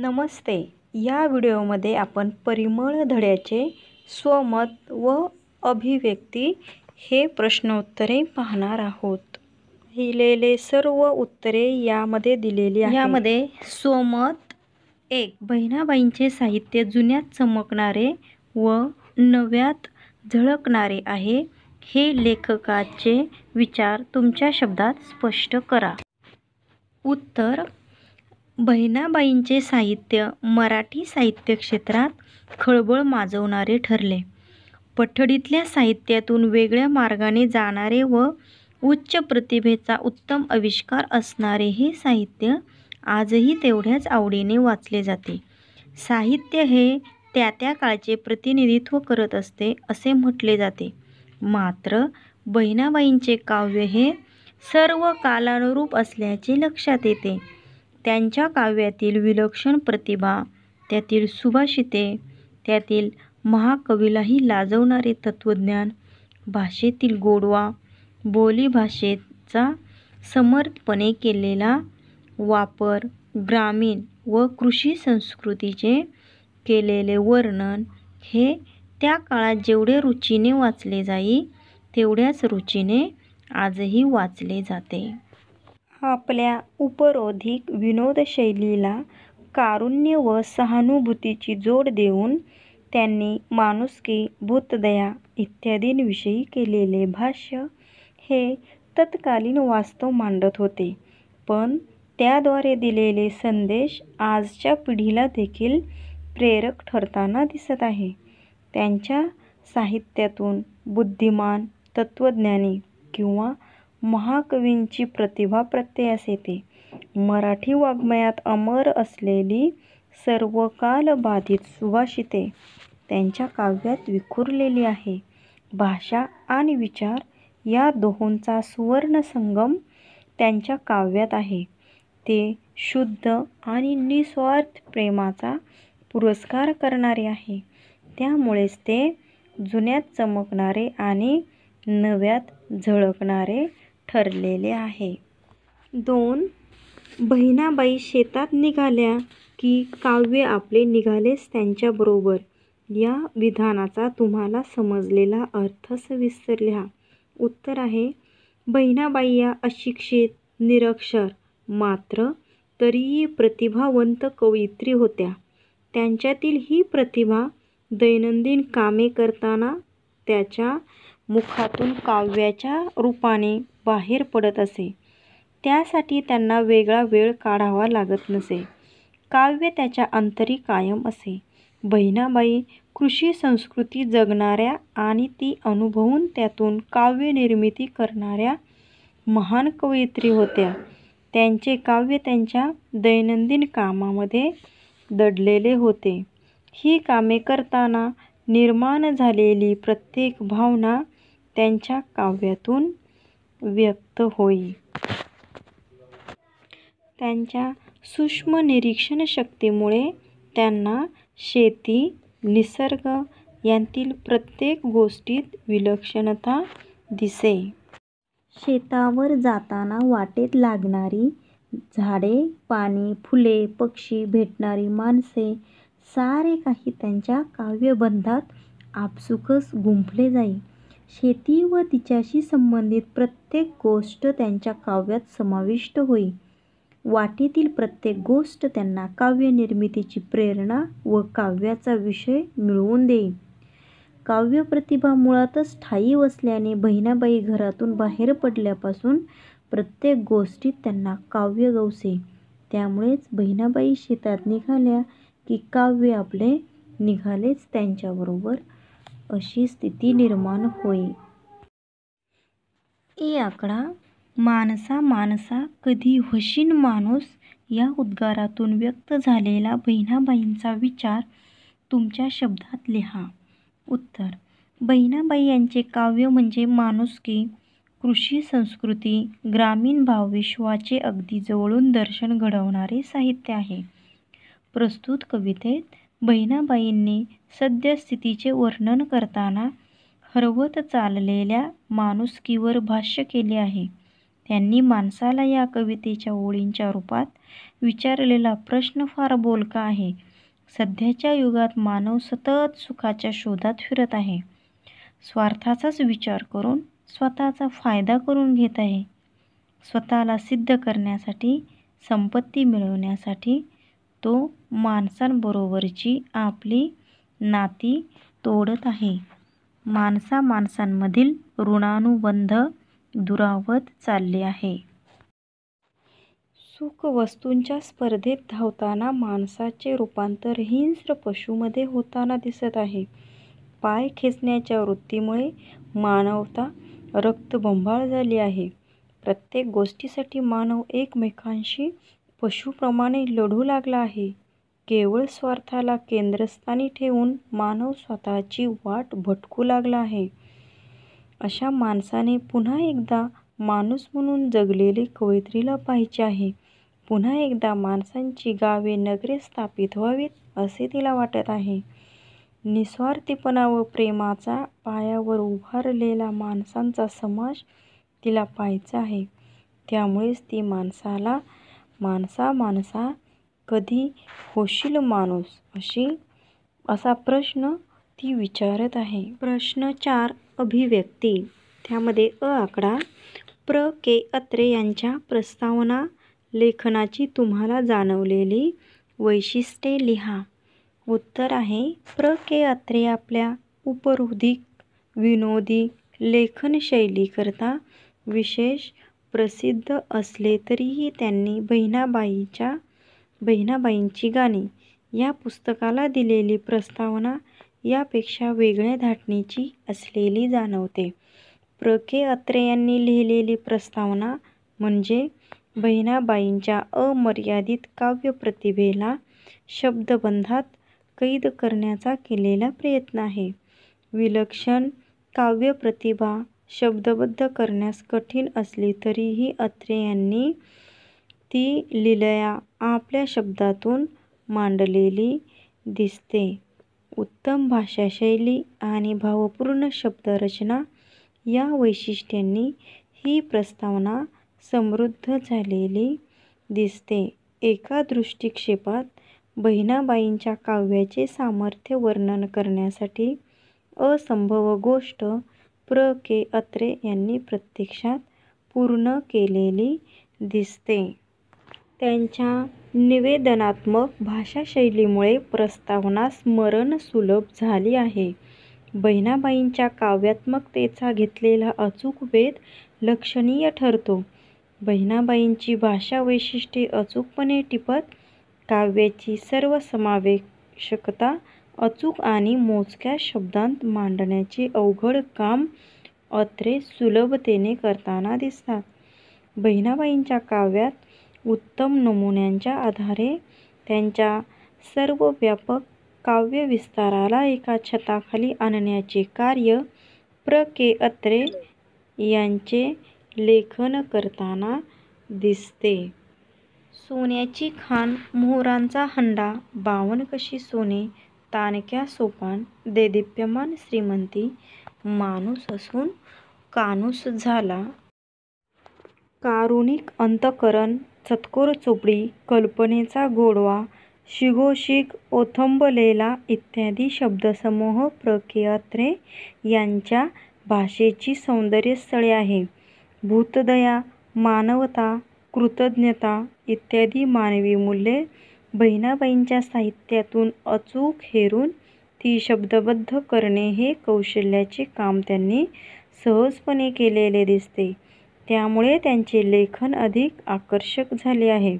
नमस्ते या व्हिडिओमध्ये आपण परिमळ धड्याचे स्वमत व अभिव्यक्ती हे प्रश्नोत्तरे पाहणार आहोत लिहिलेले सर्व उत्तरे यामध्ये दिलेली आहे यामध्ये स्वमत एक बहिणाबाईंचे साहित्य जुन्यात चमकणारे व नव्यात झळकणारे आहे हे लेखकाचे विचार तुमच्या शब्दात स्पष्ट करा उत्तर बहिणाबाईंचे साहित्य मराठी साहित्य क्षेत्रात खळबळ माजवणारे ठरले. पठडीतल्या साहित्यातून वेगळ्या मार्गाने जाणारे व उच्च प्रतिभेचा उत्तम आविष्कार असणारे हे साहित्य आजही तेवढ्याच आवडीने वाचले जाते. साहित्य हे त्या त्या काळचे प्रतिनिधित्व करत असते असे म्हटले जाते. मात्र बहिणाबाईंचे काव्य हे सर्व कालानुरूप असल्याचे लक्षात येते. त्यांच्या काव्यातील विलक्षण प्रतिभा त्यातील सुभाषिते त्यातील महाकवीलाही लाजवणारे तत्त्वज्ञान भाषेतील गोडवा बोलीभाषेचा समर्थपणे केलेला वापर ग्रामीण व कृषी संस्कृतीचे केलेले वर्णन हे त्या काळात जेवढे रुचीने वाचले जाई तेवढ्याच रुचीने आजही वाचले जाते आपल्या उपरोधिक विनोदशैलीला कारुण्य व सहानुभूतीची जोड देऊन त्यांनी माणुसकी, भूतदया इत्यादींविषयी केलेले भाष्य हे तत्कालीन वास्तव मांडत होते. पण त्याद्वारे दिलेले संदेश आजच्या पिढीला देखील प्रेरक ठरताना दिसत आहे. त्यांच्या साहित्यातून बुद्धिमान, तत्त्वज्ञानी किंवा महाकवींची प्रतिभा प्रत्ययास येते. मराठी वाङ्मयात अमर असलेली सर्वकालबाधित सुभाषिते त्यांच्या काव्यात विखुरलेली आहे. भाषा आणि विचार या दोहोंचा सुवर्ण संगम त्यांच्या काव्यात आहे. ते शुद्ध आणि निस्वार्थ प्रेमाचा पुरस्कार करणारे आहे. त्यामुळेच ते जुन्यात चमकणारे आणि नव्यात झळकणारे ठरलेले आहे दोन बहिणाबाई शेतात निघाल्या की काव्य आपले निघालेच त्यांच्याबरोबर या विधानाचा तुम्हाला समजलेला अर्थ सविस्तर लिहा उत्तर आहे बहिणाबाई या अशिक्षित निरक्षर मात्र तरीही प्रतिभावंत कवयित्री होत्या त्यांच्यातील ही प्रतिभा दैनंदिन कामे करताना त्याच्या मुखातून काव्याच्या रूपाने बाहेर पडत असे त्यासाठी त्यांना वेगळा वेळ काढावा लागत नसे काव्य त्याच्या अंतरी कायम असे बहिणाबाई कृषी संस्कृती जगणाऱ्या आणि ती अनुभवून त्यातून काव्यनिर्मिती करणाऱ्या महान कवयित्री होत्या त्यांचे काव्य त्यांच्या दैनंदिन कामामध्ये दडलेले होते ही कामे करताना निर्माण झालेली प्रत्येक भावना त्यांच्या काव्यातून व्यक्त होई. त्यांच्या सूक्ष्म निरीक्षण शक्तीमुळे त्यांना शेती, निसर्ग यांतील प्रत्येक गोष्टीत विलक्षणता दिसे. शेतावर जाताना वाटेत लागणारी झाडे, पाणी, फुले, पक्षी, भेटणारी माणसे सारे काही त्यांच्या काव्यबंधात आपसूकच गुंफले जाई. शेती व तिच्याशी संबंधित प्रत्येक गोष्ट त्यांच्या काव्यात समाविष्ट होई वाटेतील प्रत्येक गोष्ट त्यांना काव्यनिर्मितीची प्रेरणा व काव्याचा विषय मिळवून देई काव्यप्रतिभा मुळातच ठायी असल्याने बहिणाबाई घरातून बाहेर पडल्यापासून प्रत्येक गोष्टीत त्यांना काव्य गवसे त्यामुळेच बहिणाबाई शेतात निघाल्या की काव्य आपले निघालेच त्यांच्याबरोबर अशी स्थिती निर्माण होई ए आकडा माणसा माणसा कधी हशीन माणूस या उद्गारातून व्यक्त झालेला बहिणाबाईंचा विचार तुमच्या शब्दात लिहा उत्तर बहिणाबाई यांचे काव्य म्हणजे माणुसकी कृषी संस्कृती ग्रामीण भावविश्वाचे अगदी जवळून दर्शन घडवणारे साहित्य आहे प्रस्तुत कवितेत बहिणाबाईंनी सद्यस्थितीचे वर्णन करताना हरवत चाललेल्या माणुसकीवर भाष्य केले आहे. त्यांनी माणसाला या कवितेच्या ओळींच्या रूपात विचारलेला प्रश्न फार बोलका आहे. सध्याच्या युगात मानव सतत सुखाच्या शोधात फिरत आहे. स्वार्थाचाच विचार करून स्वतःचा फायदा करून घेत आहे. स्वतःला सिद्ध करण्यासाठी, संपत्ती मिळवण्यासाठी तो माणसांबरोबरची आपली नाती तोडत आहे. माणसा माणसांमधील ऋणानुबंध दुरावत चालले आहे. वस्तूंच्या स्पर्धेत धावताना माणसाचे रूपांतर हिंस्र पशूमध्ये होताना दिसत आहे. पाय खेचण्याच्या वृत्तीमुळे मानवता रक्तबंबाळ झाली आहे. प्रत्येक गोष्टीसाठी मानव एकमेकांशी पशुप्रमाणे लढू लागला आहे. केवळ स्वार्थाला केंद्रस्थानी ठेवून मानव स्वतःची वाट भटकू लागला आहे. अशा माणसाने पुन्हा एकदा माणूस म्हणून जगलेले कवयत्रीला पाहिजे आहे. पुन्हा एकदा माणसांची गावे नगरे स्थापित व्हावीत असे तिला वाटत आहे. निस्वार्थीपणा व प्रेमाचा पायावर उभारलेला माणसांचा समाज तिला पाहायचा आहे. त्यामुळेच ती माणसाला माणसा माणसा कधी होशील माणूस अशी असा प्रश्न ती विचारत आहे प्रश्न चार अभिव्यक्ती त्यामध्ये अ आकडा प्र के अत्रे यांच्या प्रस्तावना लेखनाची तुम्हाला जाणवलेली वैशिष्ट्ये लिहा उत्तर आहे प्र के अत्रे आपल्या उपरुधिक विनोदी लेखनशैलीकरता विशेष प्रसिद्ध असले तरीही त्यांनी बहिणाबाईच्या बहिणाबाईंची गाणी या पुस्तकाला दिलेली प्रस्तावना यापेक्षा वेगळ्या धाटणीची असलेली जाणवते. प्र. के. अत्रे यांनी लिहिलेली प्रस्तावना म्हणजे बहिणाबाईंच्या अमर्यादित काव्यप्रतिभेला शब्दबंधात कैद करण्याचा केलेला प्रयत्न आहे. विलक्षण काव्यप्रतिभा शब्दबद्ध करण्यास कठीण असली तरीही अत्रे यांनी ती लिलया आपल्या शब्दातून मांडलेली दिसते. उत्तम भाषाशैली आणि भावपूर्ण शब्दरचना या वैशिष्ट्यांनी ही प्रस्तावना समृद्ध झालेली दिसते. एका दृष्टिक्षेपात बहिणाबाईंच्या काव्याचे सामर्थ्य वर्णन करण्यासाठी असंभव गोष्ट प्र के अत्रे यांनी प्रत्यक्षात पूर्ण केलेली दिसते. त्यांच्या निवेदनात्मक भाषाशैलीमुळे प्रस्तावना स्मरण सुलभ झाली आहे. बहिणाबाईंच्या काव्यात्मकतेचा घेतलेला अचूक वेद लक्षणीय ठरतो. बहिणाबाईंची भाषा वैशिष्ट्ये अचूकपणे टिपत काव्याची सर्वसमावेशकता अचूक आणि मोजक्या शब्दांत मांडण्याचे अवघड काम अत्रे सुलभतेने करताना दिसतात. बहिणाबाईंच्या काव्यात उत्तम नमुन्यांच्या आधारे त्यांच्या सर्व सर्वव्यापक विस्ताराला एका छताखाली आणण्याचे कार्य प्र. के. अत्रे यांचे लेखन करताना दिसते. सोन्याची खाण, मोहरांचा हंडा, बावन कशी सोने तानक्या सोपान देदीप्यमान श्रीमंती माणूस असून कानूस झाला कारुणिक अंतकरण चतकोर चोपडी कल्पनेचा गोडवा शिगोशिक ओथंबलेला इत्यादी शब्दसमूह प्रकियात्रे यांच्या भाषेची सौंदर्यस्थळे आहे भूतदया मानवता कृतज्ञता इत्यादी मानवी मूल्ये बहिणाबाईंच्या साहित्यातून अचूक हेरून ती शब्दबद्ध करणे हे कौशल्याचे काम त्यांनी सहजपणे केलेले दिसते. त्यामुळे त्यांचे लेखन अधिक आकर्षक झाले आहे.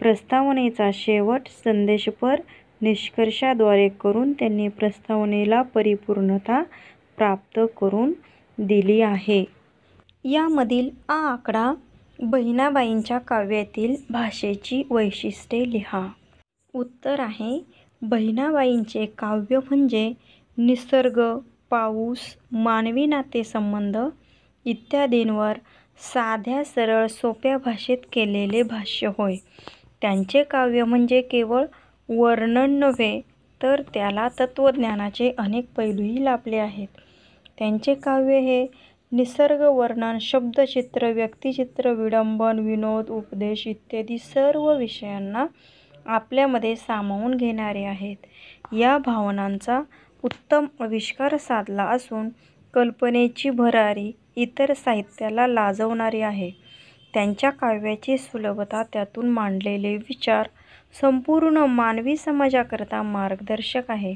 प्रस्तावनेचा शेवट संदेशपर निष्कर्षाद्वारे करून त्यांनी प्रस्तावनेला परिपूर्णता प्राप्त करून दिली आहे. यामधील आ आकडा बहिणाबाईंच्या काव्यातील भाषेची वैशिष्ट्ये लिहा उत्तर आहे बहिणाबाईंचे काव्य म्हणजे निसर्ग पाऊस मानवी नातेसंबंध इत्यादींवर साध्या सरळ सोप्या भाषेत केलेले भाष्य होय त्यांचे काव्य म्हणजे केवळ वर्णन नव्हे तर त्याला तत्त्वज्ञानाचे अनेक पैलूही लाभले आहेत त्यांचे काव्य हे निसर्ग वर्णन शब्दचित्र व्यक्तिचित्र विडंबन विनोद उपदेश इत्यादी सर्व विषयांना आपल्यामध्ये सामावून घेणारे आहेत या भावनांचा उत्तम आविष्कार साधला असून कल्पनेची भरारी इतर साहित्याला लाजवणारी आहे त्यांच्या काव्याची सुलभता त्यातून मांडलेले विचार संपूर्ण मानवी समाजाकरता मार्गदर्शक आहे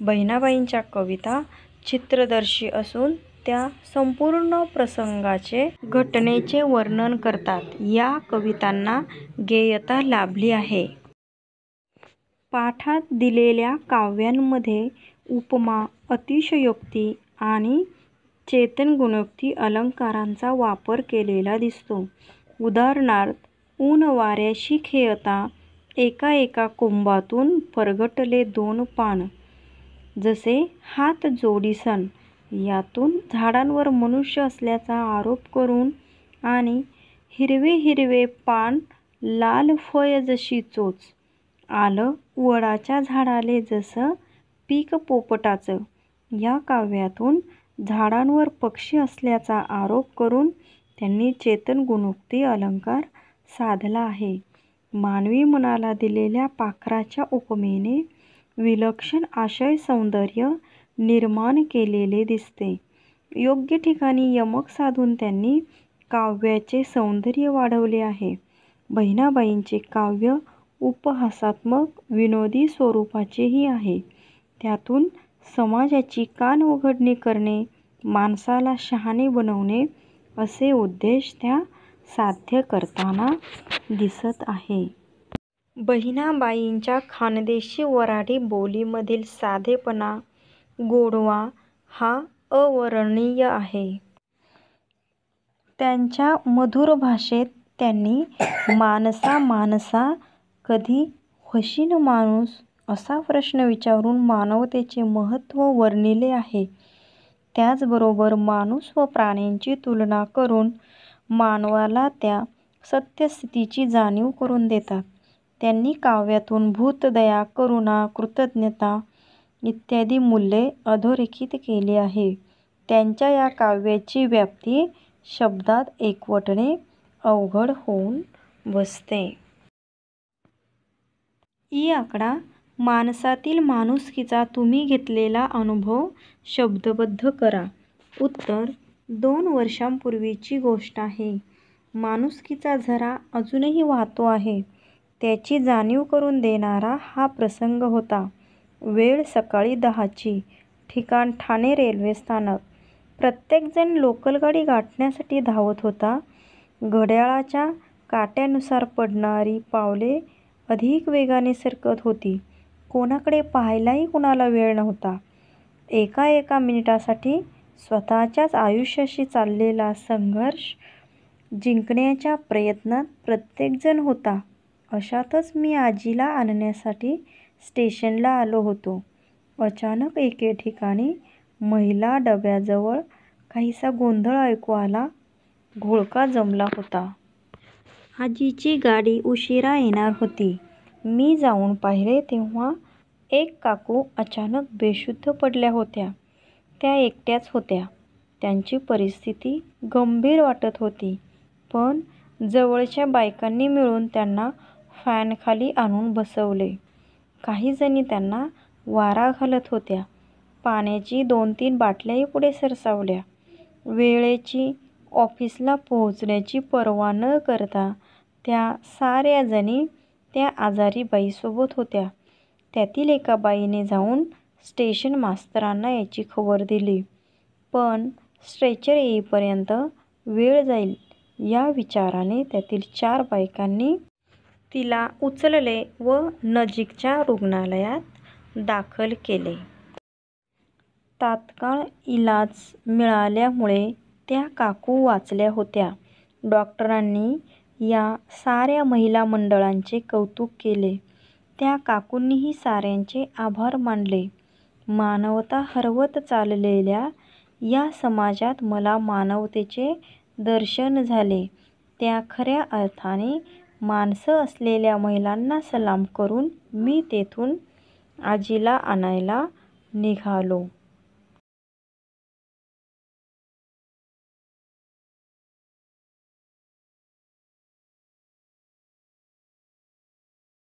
बहिणाबाईंच्या कविता चित्रदर्शी असून त्या संपूर्ण प्रसंगाचे घटनेचे वर्णन करतात. या कवितांना गेयता लाभली आहे. पाठात दिलेल्या काव्यांमध्ये उपमा, अतिशयोक्ती आणि चेतन गुणोक्ती अलंकारांचा वापर केलेला दिसतो. उदाहरणार्थ ऊन वाऱ्याशी खेळता, एका एका कुंभातून परगटले दोन पान, जसे हात जोडीसन यातून झाडांवर मनुष्य असल्याचा आरोप करून आणि हिरवे हिरवे पान लाल फय जशी चोच आलं वडाच्या झाडाले जसं पीक पोपटाचं या काव्यातून झाडांवर पक्षी असल्याचा आरोप करून त्यांनी चेतन गुणोक्ती अलंकार साधला आहे मानवी मनाला दिलेल्या पाखराच्या उपमेने विलक्षण आशय सौंदर्य निर्माण केलेले दिसते योग्य ठिकाणी यमक साधून त्यांनी काव्याचे सौंदर्य वाढवले आहे बहिणाबाईंचे काव्य उपहासात्मक विनोदी स्वरूपाचेही आहे त्यातून समाजाची कान उघडणी करणे माणसाला शहाणे बनवणे असे उद्देश त्या साध्य करताना दिसत आहे बहिणाबाईंच्या खानदेशी वराडी बोलीमधील साधेपणा गोडवा हा अवर्णनीय आहे. त्यांच्या मधुर भाषेत त्यांनी 'माणसा माणसा कधी हशीन माणूस' असा प्रश्न विचारून मानवतेचे महत्त्व वर्णिले आहे. त्याचबरोबर माणूस व प्राण्यांची तुलना करून मानवाला त्या सत्यस्थितीची जाणीव करून देतात. त्यांनी काव्यातून भूतदया करुणा, कृतज्ञता इत्यादी मूल्ये अधोरेखित केली आहे. त्यांच्या या काव्याची व्याप्ती शब्दात एकवटणे अवघड होऊन बसते. ई आकडा माणसातील माणुसकीचा तुम्ही घेतलेला अनुभव शब्दबद्ध करा. उत्तर: दोन वर्षांपूर्वीची गोष्ट आहे. माणुसकीचा झरा अजूनही वाहतो आहे. त्याची जाणीव करून देणारा हा प्रसंग होता. वेळ सकाळी दहाची ठिकाण ठाणे रेल्वे स्थानक प्रत्येकजण लोकल गाडी गाठण्यासाठी धावत होता घड्याळाच्या काट्यानुसार पडणारी पावले अधिक वेगाने सरकत होती कोणाकडे पाहायलाही कुणाला वेळ नव्हता एका एका मिनिटासाठी स्वतःच्याच आयुष्याशी चाललेला संघर्ष जिंकण्याच्या प्रयत्नात प्रत्येकजण होता अशातच मी आजीला आणण्यासाठी स्टेशनला आलो होतो. अचानक एके ठिकाणी महिला डब्याजवळ काहीसा गोंधळ ऐकू आला. घोळका जमला होता. आजीची गाडी उशिरा येणार होती. मी जाऊन पाहिले तेव्हा एक काकू अचानक बेशुद्ध पडल्या होत्या. त्या एकट्याच होत्या. त्यांची परिस्थिती गंभीर वाटत होती. पण जवळच्या बायकांनी मिळून त्यांना फॅनखाली आणून बसवले. काहीजणी त्यांना वारा घालत होत्या. पाण्याची दोन-तीन बाटल्याही पुढे सरसावल्या. वेळेची, ऑफिसला पोहोचण्याची पर्वा न करता त्या साऱ्या जणी त्या आजारी बाईसोबत होत्या. त्यातील एका बाईने जाऊन स्टेशन मास्तरांना याची खबर दिली. पण स्ट्रेचर येईपर्यंत वेळ जाईल या विचाराने त्यातील चार बायकांनी तिला उचलले व नजीकच्या रुग्णालयात दाखल केले. तात्काळ इलाज मिळाल्यामुळे त्या काकू वाचल्या होत्या. डॉक्टरांनी या साऱ्या महिला मंडळांचे कौतुक केले. त्या काकूंनीही साऱ्यांचे आभार मानले. मानवता हरवत चाललेल्या या समाजात मला मानवतेचे दर्शन झाले. त्या खऱ्या अर्थाने माणसं असलेल्या महिलांना सलाम करून मी तेथून आजीला आणायला निघालो